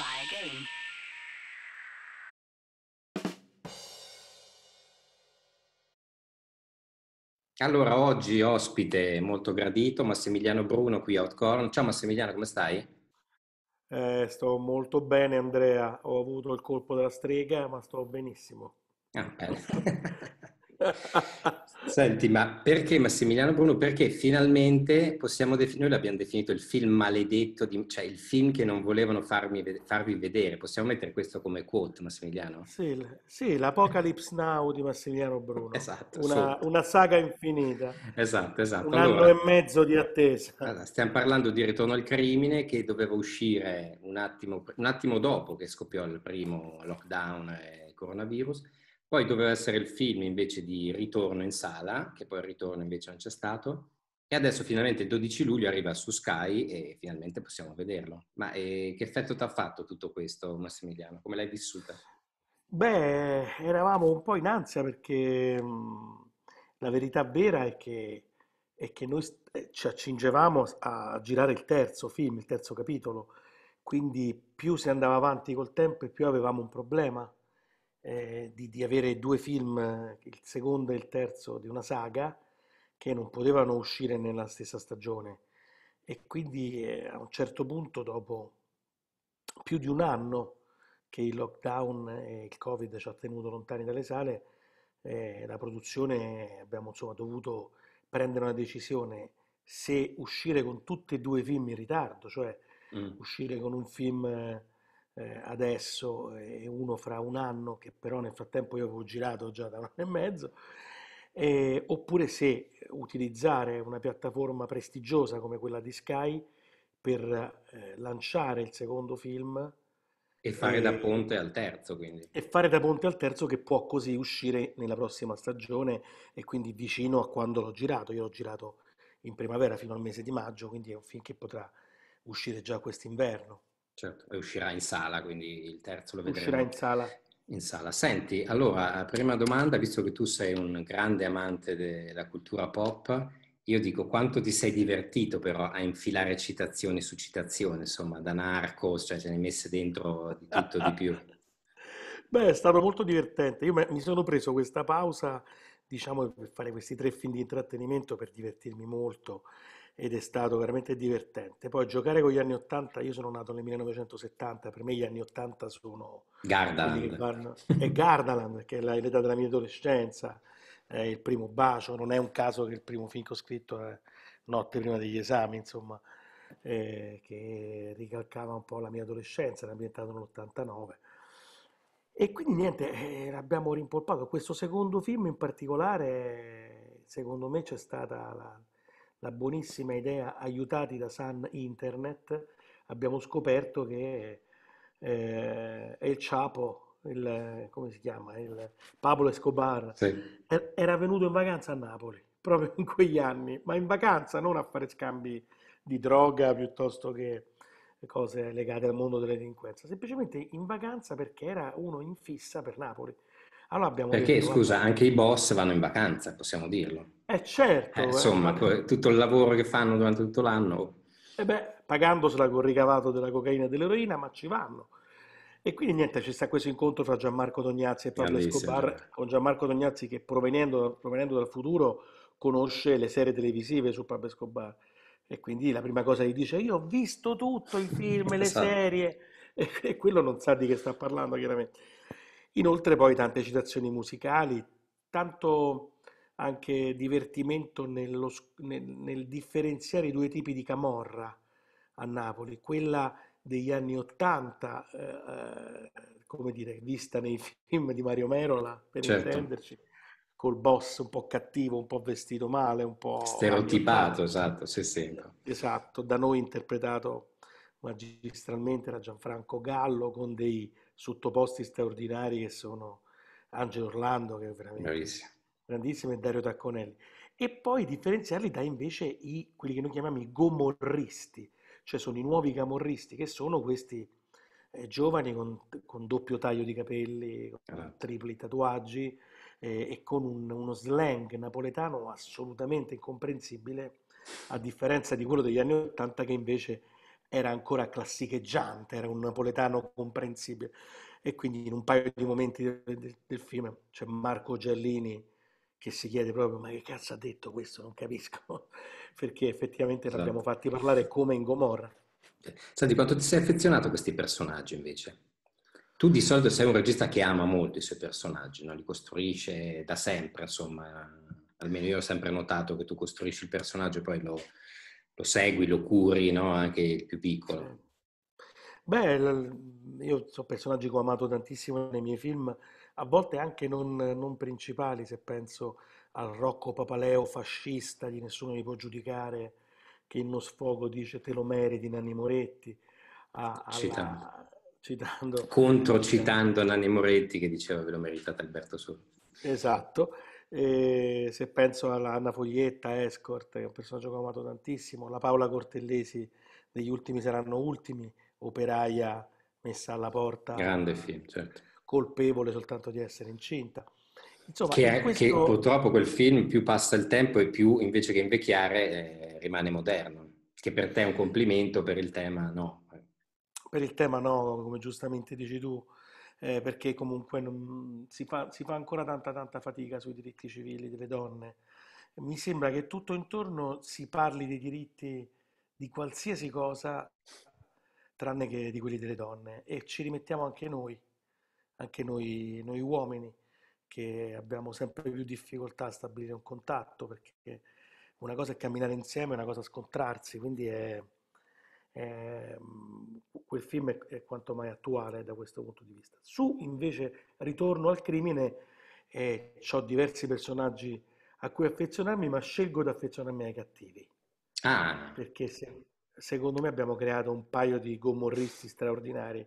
Try again. Allora, oggi ospite molto gradito, Massimiliano Bruno qui a Outcorn. Ciao Massimiliano, come stai? Eh, sto molto bene Andrea, ho avuto il colpo della strega ma sto benissimo. Ah, bene. Senti, ma perché Massimiliano Bruno? Perché finalmente possiamo definire, noi l'abbiamo definito il film maledetto, di, cioè il film che non volevano farmi, farvi vedere. Possiamo mettere questo come quote, Massimiliano? Sì, sì l'Apocalypse Now di Massimiliano Bruno. Esatto. Una, una saga infinita. Esatto, esatto. Un allora, anno e mezzo di attesa. stiamo parlando di Ritorno al Crimine che doveva uscire un attimo, un attimo dopo che scoppiò il primo lockdown e coronavirus poi doveva essere il film invece di ritorno in sala, che poi il ritorno invece non c'è stato. E adesso finalmente il 12 luglio arriva su Sky e finalmente possiamo vederlo. Ma eh, che effetto ti ha fatto tutto questo, Massimiliano? Come l'hai vissuta? Beh, eravamo un po' in ansia perché mh, mm, la verità vera è che, è che noi st- eh, ci accingevamo a, girare il terzo film, il terzo capitolo, quindi più si andava avanti col tempo e più avevamo un problema eh, di, di, avere due film, il secondo e il terzo di una saga, che non potevano uscire nella stessa stagione. E quindi eh, a un certo punto, dopo più di un anno che il lockdown e il Covid ci ha tenuto lontani dalle sale, eh, la produzione abbiamo insomma, dovuto prendere una decisione se uscire con tutti e due i film in ritardo, cioè mm. uscire con un film eh, adesso e uno fra un anno, che però nel frattempo io avevo girato già da un anno e mezzo, eh, oppure se utilizzare una piattaforma prestigiosa come quella di Sky per eh, lanciare il secondo film. E fare e, da eh, ponte al terzo, quindi. E fare da ponte al terzo che può così uscire nella prossima stagione e quindi vicino a quando l'ho girato. Io l'ho girato in primavera fino al mese di maggio, quindi è un film che potrà uscire già quest'inverno. Certo, e uscirà in sala, quindi il terzo lo vedremo. Uscirà in sala. In sala. Senti, allora, prima domanda, visto che tu sei un grande amante della cultura pop, io dico quanto ti sei divertito però a infilare citazioni su citazioni, insomma, da narcos, cioè ce ne hai messe dentro di tutto di più. Beh, è stato molto divertente. Io mi sono preso questa pausa, diciamo, per fare questi tre film di intrattenimento per divertirmi molto ed è stato veramente divertente. Poi giocare con gli anni 80, io sono nato nel 1970, per me gli anni 80 sono... Gardaland. Vanno, è Gardaland, che è l'età della mia adolescenza, è il primo bacio, non è un caso che il primo film che ho scritto è Notte prima degli esami, insomma, eh, che ricalcava un po' la mia adolescenza, era ambientato nell'89. E quindi niente, eh, l'abbiamo rimpolpato. Questo secondo film in particolare, secondo me c'è stata la, la buonissima idea, aiutati da Sun Internet, abbiamo scoperto che eh, El Chapo, il, come si chiama, il Pablo Escobar, sì. Er, era venuto in vacanza a Napoli, proprio in quegli anni, ma in vacanza, non a fare scambi di droga piuttosto che cose legate al mondo della delinquenza, semplicemente in vacanza perché era uno in fissa per Napoli. Allora Perché, detto, scusa, guarda... anche i boss vanno in vacanza, possiamo dirlo. Eh certo. Eh, eh. insomma, eh. tutto il lavoro che fanno durante tutto l'anno... Eh beh, pagandosela col ricavato della cocaina e dell'eroina, ma ci vanno. E quindi niente, ci sta questo incontro fra Gianmarco Tognazzi e Pablo Escobar, con Gianmarco Tognazzi che provenendo, provenendo, dal futuro conosce le serie televisive su Pablo Escobar. E quindi la prima cosa gli dice, io ho visto tutto, il film, le esatto. serie, e, e quello non sa di che sta parlando chiaramente. Inoltre poi tante citazioni musicali, tanto anche divertimento nello, nel, nel, differenziare i due tipi di camorra a Napoli, quella degli anni Ottanta, eh, eh, come dire, vista nei film di Mario Merola, per certo. intenderci, col boss un po' cattivo, un po' vestito male, un po'... Stereotipato, esatto, sì, sì. Esatto, da noi interpretato magistralmente da Gianfranco Gallo con dei sottoposti straordinari che sono Angelo Orlando, che è veramente Bravissimo. grandissimo, e Dario Tacconelli. E poi differenziarli da invece i, quelli che noi chiamiamo i gomorristi, cioè sono i nuovi camorristi, che sono questi eh, giovani con, con, doppio taglio di capelli, con ah. tripli tatuaggi eh, e con un, uno slang napoletano assolutamente incomprensibile, a differenza di quello degli anni Ottanta che invece era ancora classicheggiante, era un napoletano comprensibile. E quindi in un paio di momenti del, del, del film c'è Marco Giallini che si chiede proprio ma che cazzo ha detto questo, non capisco, perché effettivamente esatto. l'abbiamo fatti parlare come in Gomorra. Senti, quanto ti sei affezionato a questi personaggi invece? Tu di solito sei un regista che ama molto i suoi personaggi, no? li costruisce da sempre, insomma, almeno io ho sempre notato che tu costruisci il personaggio e poi lo, lo segui, lo curi, no? anche il più piccolo. Beh, io sono personaggi che ho amato tantissimo nei miei film, a volte anche non, non principali, se penso al Rocco Papaleo fascista di Nessuno mi può giudicare, che in uno sfogo dice te lo meriti Nanni Moretti, a, alla, citando. Contro citando Nanni Moretti che diceva ve lo meritate Alberto Sordi. Esatto, se penso alla Anna Foglietta, Escort, che è un personaggio che ho amato tantissimo, la Paola Cortellesi, degli ultimi saranno ultimi, operaia messa alla porta, grande film, certo. colpevole soltanto di essere incinta. Insomma, che, in questo... che, purtroppo quel film più passa il tempo e più invece che invecchiare eh, rimane moderno, che per te è un complimento, per il tema no. Per il tema no, come giustamente dici tu, eh, perché comunque non, si, fa, si, fa, ancora tanta tanta fatica sui diritti civili delle donne. Mi sembra che tutto intorno si parli dei diritti di qualsiasi cosa, tranne che di quelli delle donne, e ci rimettiamo anche noi, anche noi, noi uomini, che abbiamo sempre più difficoltà a stabilire un contatto, perché una cosa è camminare insieme, una cosa è scontrarsi, quindi è eh, quel film è quanto mai attuale da questo punto di vista. Su invece Ritorno al crimine eh, ho diversi personaggi a cui affezionarmi, ma scelgo di affezionarmi ai cattivi. Ah. Perché se, secondo me abbiamo creato un paio di gomorristi straordinari.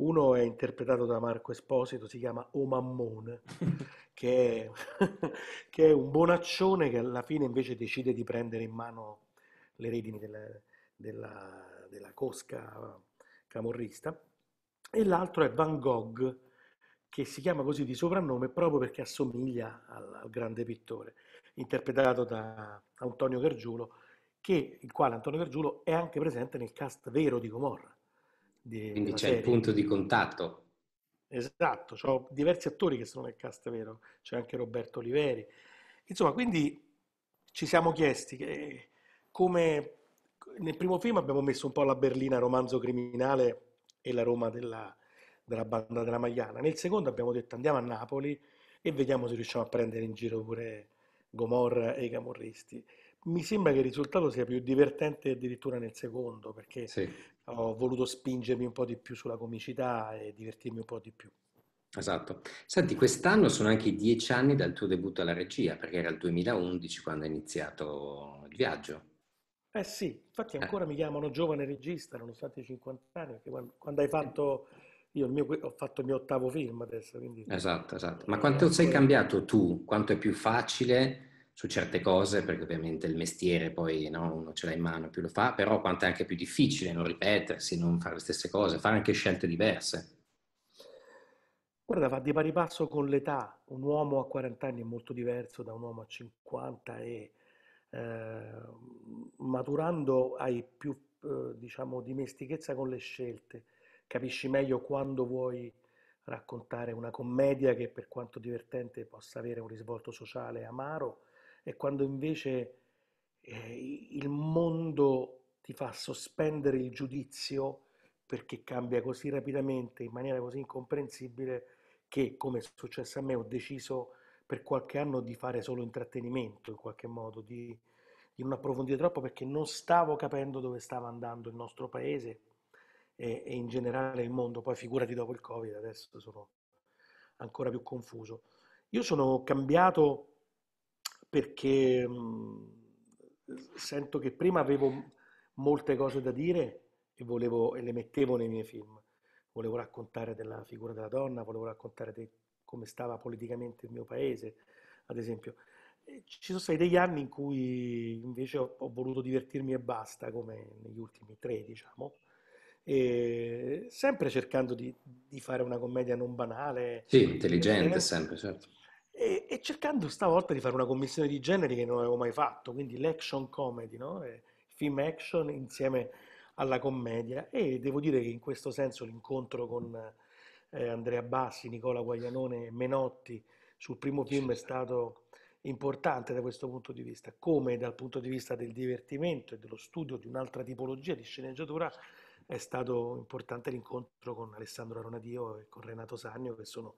Uno è interpretato da Marco Esposito, si chiama O Mammone, che, che è, un bonaccione che alla fine invece decide di prendere in mano le redini della, della, della cosca camorrista, e l'altro è Van Gogh, che si chiama così di soprannome proprio perché assomiglia al, al grande pittore, interpretato da Antonio Gargiulo, che, il quale Antonio Gargiulo è anche presente nel cast vero di Gomorra. Di, Quindi c'è serie. il punto di contatto. Esatto, ho diversi attori che sono nel cast vero, c'è anche Roberto Oliveri. Insomma, quindi ci siamo chiesti che, eh, come nel primo film abbiamo messo un po' la berlina romanzo criminale e la Roma della, della banda della Magliana. Nel secondo abbiamo detto andiamo a Napoli e vediamo se riusciamo a prendere in giro pure Gomorra e i camorristi. Mi sembra che il risultato sia più divertente addirittura nel secondo, perché sì. ho voluto spingermi un po' di più sulla comicità e divertirmi un po' di più. Esatto. Senti, quest'anno sono anche i dieci anni dal tuo debutto alla regia, perché era il 2011 quando hai iniziato il viaggio. Eh sì, infatti eh. ancora eh. mi chiamano giovane regista, nonostante i 50 anni, perché quando, quando hai fatto, io mio, ho fatto il mio ottavo film adesso. Quindi... Esatto, esatto. Ma eh, quanto sei cambiato tu? Quanto è più facile su certe cose? Perché ovviamente il mestiere poi no, uno ce l'ha in mano, più lo fa, però quanto è anche più difficile non ripetersi, non fare le stesse cose, fare anche scelte diverse. Guarda, va di pari passo con l'età. Un uomo a 40 anni è molto diverso da un uomo a 50 e Ehm, maturando hai più eh, diciamo, dimestichezza con le scelte, capisci meglio quando vuoi raccontare una commedia che per quanto divertente possa avere un risvolto sociale amaro e quando invece eh, il mondo ti fa sospendere il giudizio perché cambia così rapidamente, in maniera così incomprensibile, che come è successo a me ho deciso per qualche anno di fare solo intrattenimento in qualche modo, di, di non approfondire troppo perché non stavo capendo dove stava andando il nostro paese e, e in generale il mondo, poi figurati dopo il Covid, adesso sono ancora più confuso. Io sono cambiato perché mh, sento che prima avevo molte cose da dire e, volevo, e, le mettevo nei miei film. Volevo raccontare della figura della donna, volevo raccontare dei come stava politicamente il mio paese, ad esempio. Ci sono stati degli anni in cui invece ho, ho voluto divertirmi e basta, come negli ultimi tre, diciamo, e sempre cercando di, di, fare una commedia non banale. Sì, intelligente e, eh, sempre, certo. E, e, cercando stavolta di fare una commissione di generi che non avevo mai fatto, quindi l'action comedy, no? film action insieme alla commedia e devo dire che in questo senso l'incontro con eh, Andrea Bassi, Nicola Guaglianone, Menotti sul primo film è stato importante da questo punto di vista, come dal punto di vista del divertimento e dello studio di un'altra tipologia di sceneggiatura è stato importante l'incontro con Alessandro Aronadio e con Renato Sannio che sono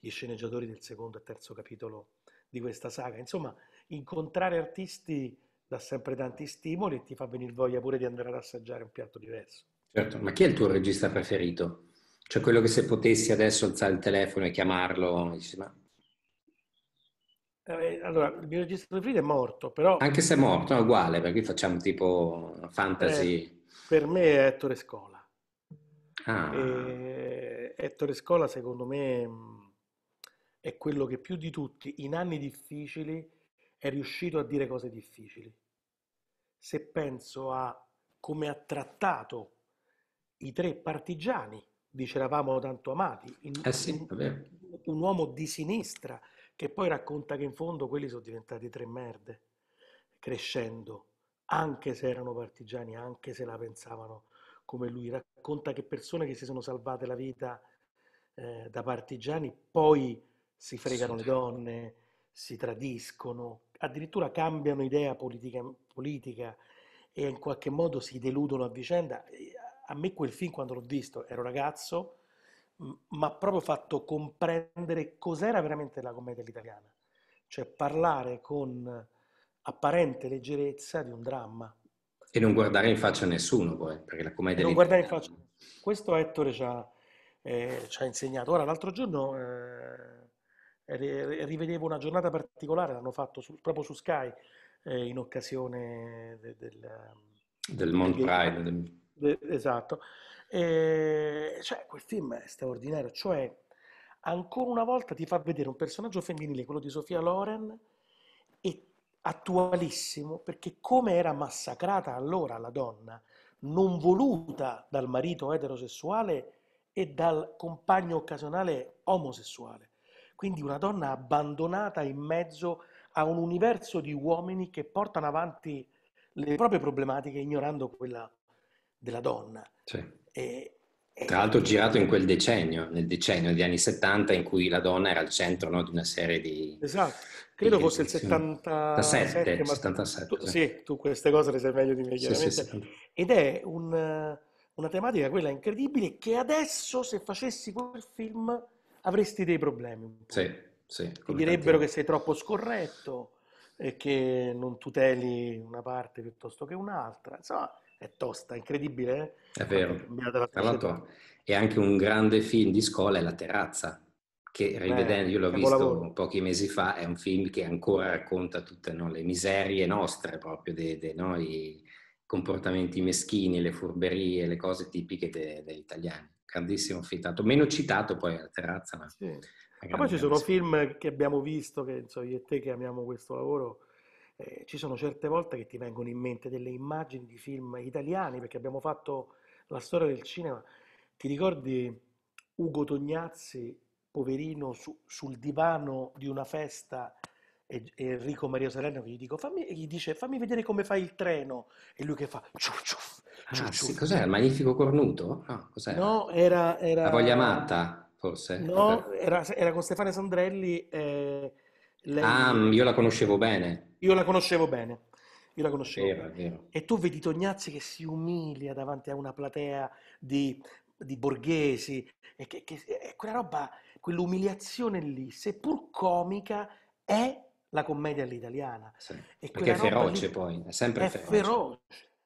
gli sceneggiatori del secondo e terzo capitolo di questa saga. Insomma, incontrare artisti dà sempre tanti stimoli e ti fa venire voglia pure di andare ad assaggiare un piatto diverso. Certo, ma chi è il tuo regista preferito? Cioè quello che se potessi adesso alzare il telefono e chiamarlo, dici, ma... Eh, allora, il mio registro Frida è morto, però... Anche se è morto, è uguale, perché facciamo tipo fantasy. Eh, per me è Ettore Scola. Ah. E... Ettore Scola, secondo me, mm, è quello che più di tutti, in anni difficili, è riuscito a dire cose difficili. Se penso a come ha trattato i tre partigiani dice tanto amati, in, eh sì, un, un uomo di sinistra che poi racconta che in fondo quelli sono diventati tre merde, crescendo, anche se erano partigiani, anche se la pensavano come lui, racconta che persone che si sono salvate la vita eh, da partigiani poi si fregano sì. le donne, si tradiscono, addirittura cambiano idea politica, politica e in qualche modo si deludono a vicenda a me quel film quando l'ho visto, ero ragazzo, mi ha proprio fatto comprendere cos'era veramente la commedia italiana, cioè parlare con apparente leggerezza di un dramma. E non guardare in faccia a nessuno poi, perché la commedia... E non guardare in faccia... Questo Ettore ci ha, eh, ci ha insegnato. Ora, l'altro giorno eh, rivedevo una giornata particolare, l'hanno fatto su, proprio su Sky, eh, in occasione de, de, de, del... Del Mont Pride esatto. E, cioè, quel film è straordinario, cioè ancora una volta ti fa vedere un personaggio femminile, quello di Sofia Loren, e attualissimo perché come era massacrata allora la donna, non voluta dal marito eterosessuale e dal compagno occasionale omosessuale. Quindi una donna abbandonata in mezzo a un universo di uomini che portano avanti le proprie problematiche ignorando quella della donna. Sì. E, tra l'altro girato in quel decennio, nel decennio degli anni 70 in cui la donna era al centro no, di una serie di... Esatto, credo di fosse il 77. 77, tu, sì. sì. tu queste cose le sai meglio di me chiaramente. Sì, sì, Ed è un, una tematica quella incredibile che adesso se facessi quel film avresti dei problemi. Sì, sì. Ti direbbero che sei troppo scorretto e che non tuteli una parte piuttosto che un'altra. Insomma, è tosta, incredibile. Eh? È vero. Tra l'altro è anche un grande film di scuola, è La terrazza, che rivedendo, io l'ho visto lavoro. pochi mesi fa, è un film che ancora racconta tutte no, le miserie nostre, proprio de, de, no, i comportamenti meschini, le furberie, le cose tipiche de, degli italiani. Grandissimo film, tanto meno citato poi La terrazza. Ma, sì. ma poi ci sono film che abbiamo visto, che insomma, io e te che amiamo questo lavoro, eh, ci sono certe volte che ti vengono in mente delle immagini di film italiani, perché abbiamo fatto la storia del cinema. Ti ricordi Ugo Tognazzi, poverino, su, sul divano di una festa e, e Enrico Maria Salerno che gli, dico, fammi, gli, dice fammi vedere come fai il treno e lui che fa ciuf, ciuf, ciuf, ah, sì, cos'è? Il magnifico cornuto? No, ah, no era, era, La voglia matta, forse? No, era, era con Stefano Sandrelli eh, lei... Ah, io la conoscevo bene. Io la conoscevo bene. Io la conoscevo. Vero, vero. E tu vedi Tognazzi che si umilia davanti a una platea di, di borghesi, e che, che e quella roba, quell'umiliazione lì, seppur comica, è la commedia all'italiana. Sì, perché è feroce lì, poi, è sempre è feroce. feroce.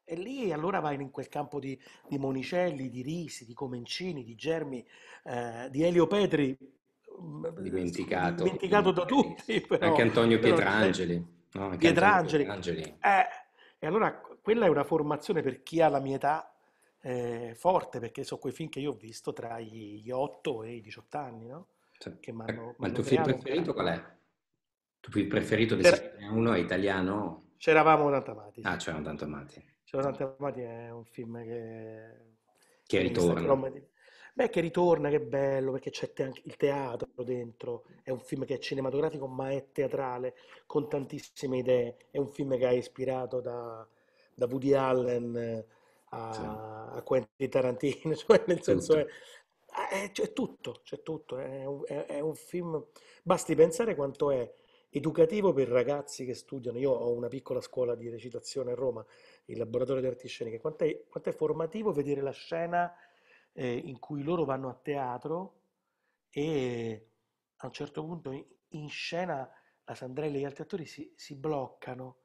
E lì allora vai in quel campo di, di Monicelli, di Risi, di Comencini, di Germi, eh, di Elio Petri, dimenticato, dimenticato da tutti. Però, anche Antonio Pietrangeli. No, anche Pietrangeli. Pietrangeli. Eh, e allora quella è una formazione per chi ha la mia età eh, forte, perché sono quei film che io ho visto tra gli 8 e i 18 anni, no? Cioè, che m'hanno, eh, ma il tuo film preferito qual è? Il tuo film preferito di per... uno italiano? C'eravamo tanto amati. Ah, c'erano tanto amati. C'erano tanto amati è un film che... Che ritorna. Beh, che ritorna, che bello, perché c'è te- anche il teatro dentro, è un film che è cinematografico ma è teatrale, con tantissime idee, è un film che è ispirato da, da Woody Allen eh, Sì. a, Quentin Tarantino, cioè nel senso è, Tutto. è- tutto, c'è tutto, è un, è- è un film, basti pensare quanto è educativo per ragazzi che studiano, io ho una piccola scuola di recitazione a Roma, il laboratorio di arti sceniche, quanto è formativo vedere la scena eh, in cui loro vanno a teatro e a un certo punto in scena la Sandrella e gli altri attori si, si bloccano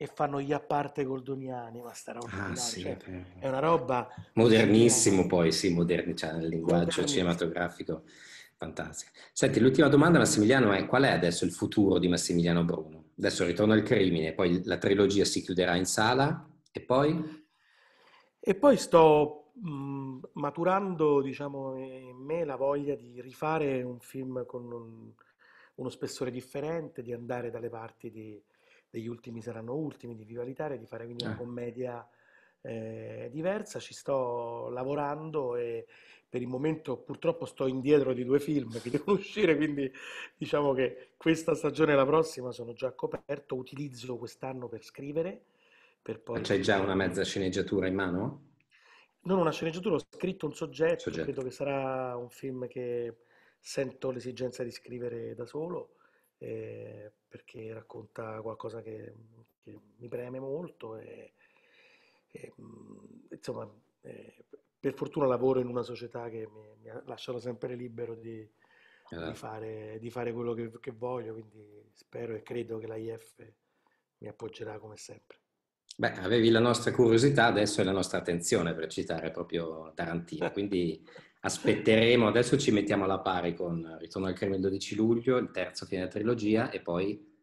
e fanno gli apparte Goldoniani, ma sta roba ah, sì, cioè, è, una roba modernissimo poi, sì, moderni, cioè nel linguaggio cinematografico fantastico. Senti, l'ultima domanda Massimiliano è qual è adesso il futuro di Massimiliano Bruno? Adesso ritorno al crimine, poi la trilogia si chiuderà in sala e poi? E poi sto Mm, maturando diciamo, in me la voglia di rifare un film con un, uno spessore differente, di andare dalle parti di, degli ultimi saranno ultimi, di Vivalitare, di fare quindi una eh. commedia eh, diversa, ci sto lavorando e per il momento purtroppo sto indietro di due film che devono uscire, quindi diciamo che questa stagione e la prossima sono già coperto, utilizzo quest'anno per scrivere. Per poi... C'hai già una mezza sceneggiatura in mano? Non una sceneggiatura, ho scritto un soggetto, soggetto, credo che sarà un film che sento l'esigenza di scrivere da solo, eh, perché racconta qualcosa che, che, mi preme molto e, e mm, insomma, eh, per fortuna lavoro in una società che mi, mi ha lasciato sempre libero di, allora. di, esatto. fare, di fare, quello che, che voglio, quindi spero e credo che l'AIF mi appoggerà come sempre. Beh, avevi la nostra curiosità, adesso è la nostra attenzione per citare proprio Tarantino, eh. quindi aspetteremo, adesso ci mettiamo alla pari con Ritorno al Creme il 12 luglio, il terzo fine della trilogia e poi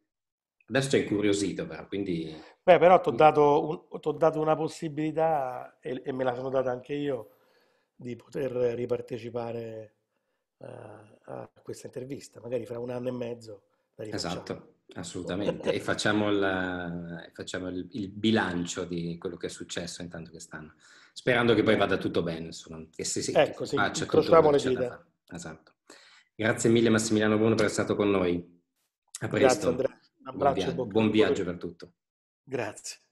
adesso è incuriosito però, quindi... Beh, però ti ho mm. dato, un, dato, una possibilità e, e, me la sono data anche io di poter ripartecipare a, eh, a questa intervista, magari fra un anno e mezzo la Esatto. Assolutamente, e facciamo, il, eh, facciamo il, il, bilancio di quello che è successo intanto quest'anno, sperando che poi vada tutto bene, insomma, che si, si ecco, sì, faccia tutto le dita. Esatto. Grazie mille Massimiliano Bruno per essere stato con noi. A presto. Grazie Andrea, un abbraccio. Buon, via- buon viaggio per tutto. Grazie.